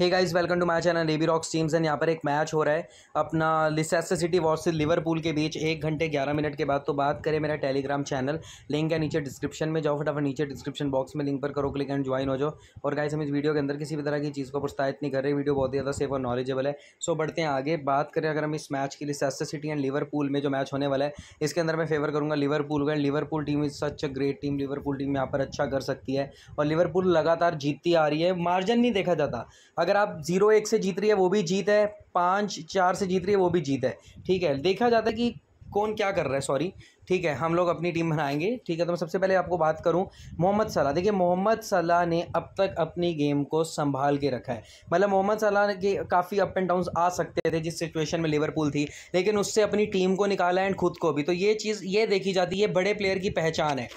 hey guys welcome to my channel Rebi rocks teams and यहाँ पर एक match हो रहा है अपना लिसेस्टर सिटी वर्सेस लिवरपूल के बीच एक घंटे ग्यारह मिनट के बाद तो बात करें मेरा टेलीग्राम चैनल लिंक है नीचे डिस्क्रिप्शन में जाओ फटाफट नीचे डिस्क्रिप्शन बॉक्स में लिंक पर करो क्लिक एंड ज्वाइन हो जाओ और गाइस हम इस वीडियो के अंदर किसी भी तरह की चीज़ को प्रोत्साहित नहीं कर रहे वीडियो बहुत ही ज़्यादा सेफ और नॉलेजेबल है सो बढ़ते हैं आगे बात करें अगर हम इस मैच की लिसेस्टर सिटी एंड लिवरपूल में जो मैच होने वाला है इसके अंदर मैं फेवर करूँगा लिवरपूल का Liverpool team is such a great team Liverpool team यहाँ पर अच्छा कर सकती है और लिवरपूल लगातार जीतती आ रही है मार्जन नहीं देखा जाता अगर अगर आप ज़ीरो एक से जीत रही है वो भी जीत है पाँच चार से जीत रही है वो भी जीत है ठीक है देखा जाता है कि कौन क्या कर रहा है सॉरी ठीक है हम लोग अपनी टीम बनाएंगे ठीक है तो मैं सबसे पहले आपको बात करूं मोहम्मद सलाह देखिए मोहम्मद सलाह ने अब तक अपनी गेम को संभाल के रखा है मतलब मोहम्मद सलाह के काफ़ी अप एंड डाउन आ सकते थे जिस सिचुएशन में लिवरपूल थी लेकिन उससे अपनी टीम को निकाला एंड खुद को भी तो ये चीज़ ये देखी जाती है बड़े प्लेयर की पहचान है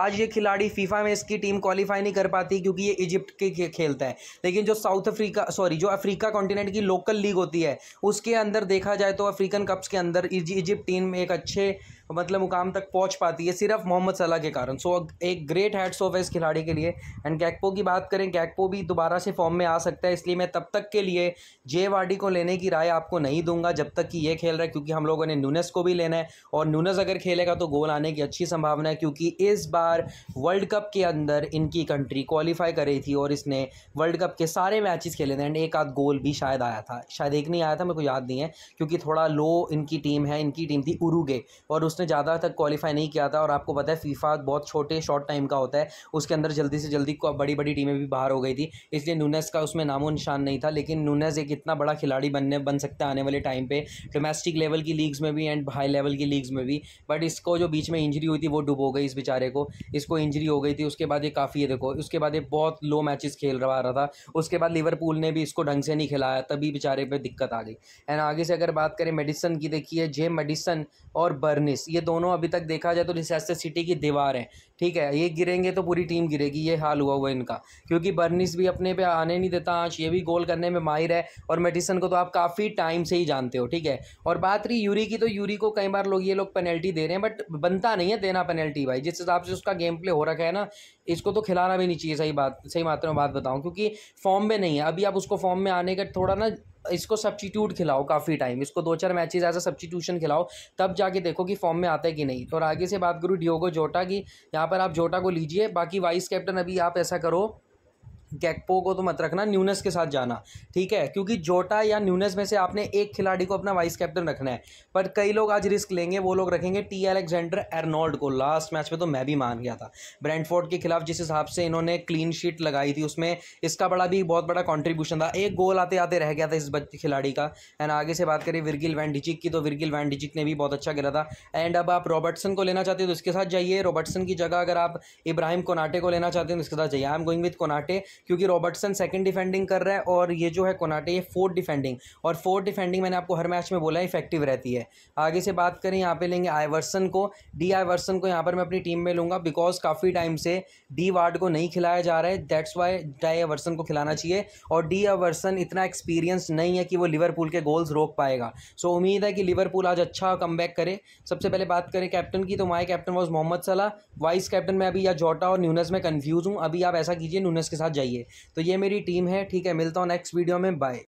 आज ये खिलाड़ी फीफा में इसकी टीम क्वालिफाई नहीं कर पाती क्योंकि ये इजिप्ट के खेलता है लेकिन जो साउथ अफ्रीका सॉरी जो अफ्रीका कॉन्टिनेंट की लोकल लीग होती है उसके अंदर देखा जाए तो अफ्रीकन कप्स के अंदर इजिप्ट टीम एक अच्छे मतलब मुकाम मुकाम तक पहुंच पाती है सिर्फ मोहम्मद सलाह के कारण सो so, एक ग्रेट हेड्स ऑफ है इस खिलाड़ी के लिए एंड गैकपो की बात करें गैकपो भी दोबारा से फॉर्म में आ सकता है इसलिए मैं तब तक के लिए जे वाडी को लेने की राय आपको नहीं दूंगा जब तक कि ये खेल रहा है क्योंकि हम लोगों ने नूनस को भी लेना है और नूनस अगर खेलेगा तो गोल आने की अच्छी संभावना है क्योंकि इस बार वर्ल्ड कप के अंदर इनकी कंट्री क्वालिफाई कर रही थी और इसने वर्ल्ड कप के सारे मैचेस खेले थे एंड एक आध गोल भी शायद आया था शायद एक नहीं आया था मेरे को याद नहीं है क्योंकि थोड़ा लो इनकी टीम है इनकी टीम थी उरुगे और उसने ज़्यादा तक तक क्वालिफाई नहीं किया था और आपको पता है फीफा बहुत छोटे शॉर्ट टाइम का होता है उसके अंदर जल्दी से जल्दी बड़ी बड़ी टीमें भी बाहर हो गई थी इसलिए नूनेस का उसमें नामो निशान नहीं था लेकिन नूनेस एक इतना बड़ा खिलाड़ी बनने बन सकता है आने वाले टाइम पर डोमेस्टिक लेवल की लीग्स में भी एंड हाई लेवल की लीग्स में भी बट इसको जो बीच में इंजरी हुई थी वो डूबो गई इस बेचारे को इसको इंजरी हो गई थी उसके बाद ये काफ़ी है देखो उसके बाद ये बहुत लो मैचेस खेल रहा रहा था उसके बाद लिवरपूल ने भी इसको ढंग से नहीं खिलाया तभी बेचारे पर दिक्कत आ गई एंड आगे से अगर बात करें मेडिसन की देखिए जे मेडिसन और बर्निस ये दोनों दोनों अभी तक देखा जाए तो लिसेस्टर सिटी की दीवार है ठीक है ये गिरेंगे तो पूरी टीम गिरेगी ये हाल हुआ हुआ इनका क्योंकि बर्निस भी अपने पे आने नहीं देता आज ये भी गोल करने में माहिर है और मेडिसन को तो आप काफ़ी टाइम से ही जानते हो ठीक है और बात रही यूरी की तो यूरी को कई बार लोग ये लोग पेनल्टी दे रहे हैं बट बनता नहीं है देना पेनल्टी भाई जिस हिसाब से उसका गेम प्ले हो रखा है ना इसको तो खिलाना भी नहीं चाहिए सही बात सही मात्रा में बात बताऊँ क्योंकि फॉर्म में नहीं है अभी आप उसको फॉर्म में आने का थोड़ा ना इसको सब्सटीट्यूट खिलाओ काफ़ी टाइम इसको दो चार मैचेस ऐसा सब्सिट्यूशन सब्सटीट्यूशन खिलाओ तब जाके देखो कि फॉर्म में आता है कि नहीं और आगे से बात करूँ डियोगो जोटा की यहाँ पर आप जोटा को लीजिए बाकी वाइस कैप्टन अभी आप ऐसा करो गैकपो को तो मत रखना न्यूनेस के साथ जाना ठीक है क्योंकि जोटा या न्यूनेस में से आपने एक खिलाड़ी को अपना वाइस कैप्टन रखना है पर कई लोग आज रिस्क लेंगे वो लोग रखेंगे टी एलेक्जेंडर एर्नोल्ड को लास्ट मैच में तो मैं भी मान गया था ब्रैंडफोर्ड के खिलाफ जिस हिसाब से इन्होंने क्लीन शीट लगाई थी उसमें इसका बड़ा भी बहुत बड़ा कॉन्ट्रीब्यूशन था एक गोल आते आते रह गया था इस खिलाड़ी का एंड आगे से बात करें विरगिल वैंडिचिक की तो विरगिल वैंडिचिक ने भी बहुत अच्छा खेला था एंड अब आप रॉबर्टसन को लेना चाहते हो तो इसके साथ जाइए रॉबर्टसन की जगह अगर आप इब्राहिम कोनाटे को लेना चाहते हैं तो इसके साथ जाइए I am going with Konate क्योंकि रॉबर्टसन सेकंड डिफेंडिंग कर रहा है और ये जो है कोनाटे ये फोर्थ डिफेंडिंग और फोर्थ डिफेंडिंग मैंने आपको हर मैच में बोला इफेक्टिव रहती है आगे से बात करें यहाँ पे लेंगे आईवर्सन को डी आईवर्सन को यहाँ पर मैं अपनी टीम में लूँगा बिकॉज काफ़ी टाइम से डी वार्ड को नहीं खिलाया जा रहा है दैट्स वाई डी आईवर्सन को खिलाना चाहिए और डी आईवर्सन इतना एक्सपीरियंस नहीं है कि वो लिवरपूल के गोल्स रोक पाएगा सो so, उम्मीद है कि लिवरपूल आज अच्छा कम करे सबसे पहले बात करें कैप्टन की तो माई कैप्टन वॉज मोहम्मद सलाह वाइस कैप्टन में अभी या जोटा और न्यूनस में कन्फ्यूज़ हूँ अभी आप ऐसा कीजिए न्यूनस के साथ जाइए चाहिए तो ये मेरी टीम है ठीक है मिलता हूँ नेक्स्ट वीडियो में बाय